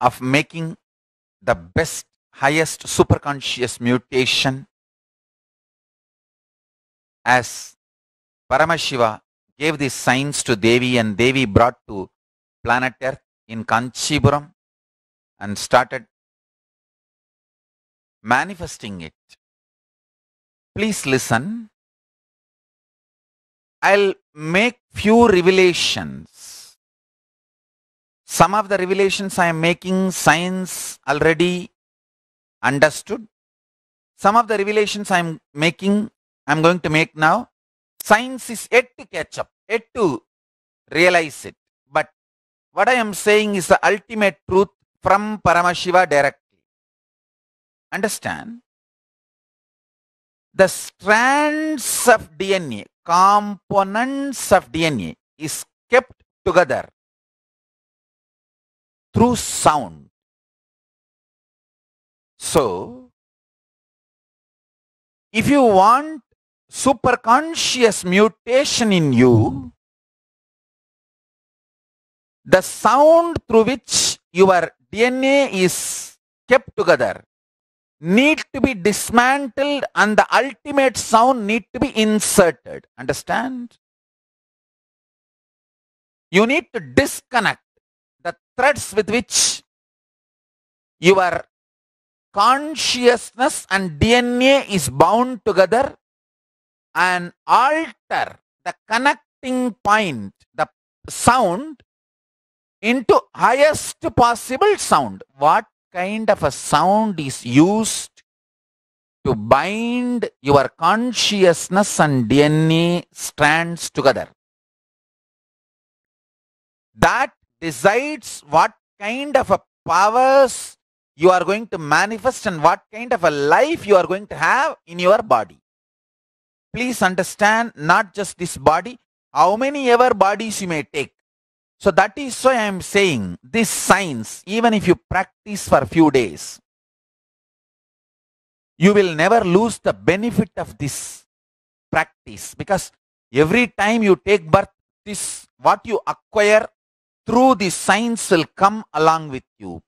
of making the best, highest superconscious mutation as Paramashiva gave these signs to Devi and Devi brought to planet earth in Kanchipuram and started manifesting it. Please listen. I'll make few revelations some of the revelations I am making, science already understood. Some of the revelations I am making, I am going to make now, science is yet to catch up, yet to realize it. But what I am saying is the ultimate truth from Paramashiva directly. Understand? The strands of DNA, components of DNA is kept together through sound. So, if you want superconscious mutation in you, the sound through which your DNA is kept together need to be dismantled and the ultimate sound need to be inserted. Understand? You need to disconnect threads with which your consciousness and DNA is bound together and alter the connecting point, the sound into highest possible sound. What kind of a sound is used to bind your consciousness and DNA strands together? That decides what kind of a powers you are going to manifest and what kind of a life you are going to have in your body. Please understand not just this body, how many ever bodies you may take. So that is why I am saying this science, even if you practice for few days, you will never lose the benefit of this practice because every time you take birth, this what you acquire through the signs will come along with you.